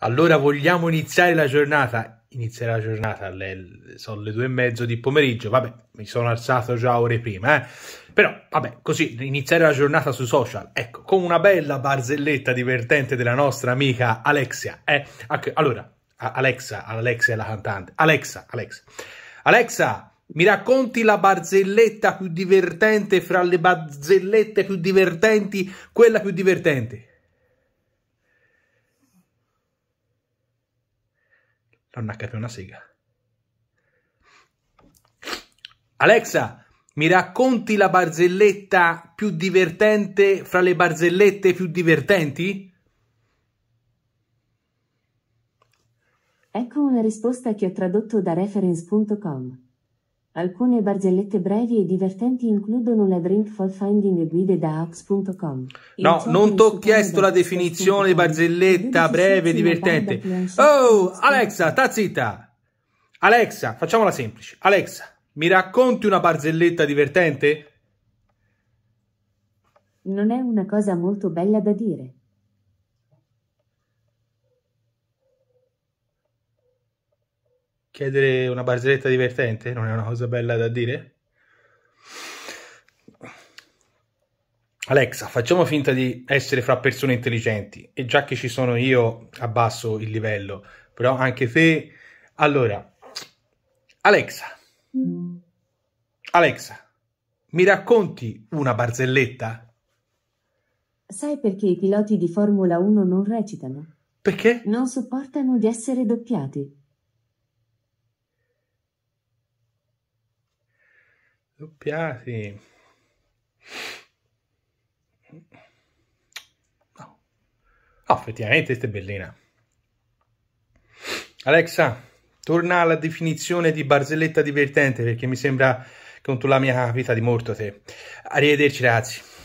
Allora vogliamo iniziare la giornata? Inizierà la giornata, le, sono le due e mezzo di pomeriggio, vabbè, mi sono alzato già ore prima, eh. Però, vabbè, così, iniziare la giornata sui social, ecco, con una bella barzelletta divertente della nostra amica Alexia, eh. Allora, Alexa, Alexia è la cantante, Alexa, Alexa, Alexa, mi racconti la barzelletta più divertente fra le barzellette più divertenti, quella più divertente? da un HP una sega. Alexa, mi racconti la barzelletta più divertente fra le barzellette più divertenti? Ecco una risposta che ho tradotto da reference.com. Alcune barzellette brevi e divertenti includono la Drink for Finding guide da Ax.com. No, non ti ho chiesto la definizione di barzelletta breve e divertente. Oh, Alexa, sta zitta! Alexa, facciamola semplice. Alexa, mi racconti una barzelletta divertente? Non è una cosa molto bella da dire. Chiedere una barzelletta divertente non è una cosa bella da dire? Alexa, facciamo finta di essere fra persone intelligenti e già che ci sono io abbasso il livello, però anche te... Allora, Alexa, Alexa, mi racconti una barzelletta? Sai perché i piloti di Formula 1 non recitano? Perché? Non sopportano di essere doppiati. doppiati no. no effettivamente questa è bellina Alexa torna alla definizione di barzelletta divertente perché mi sembra che un tu la mia capita di morto te arrivederci ragazzi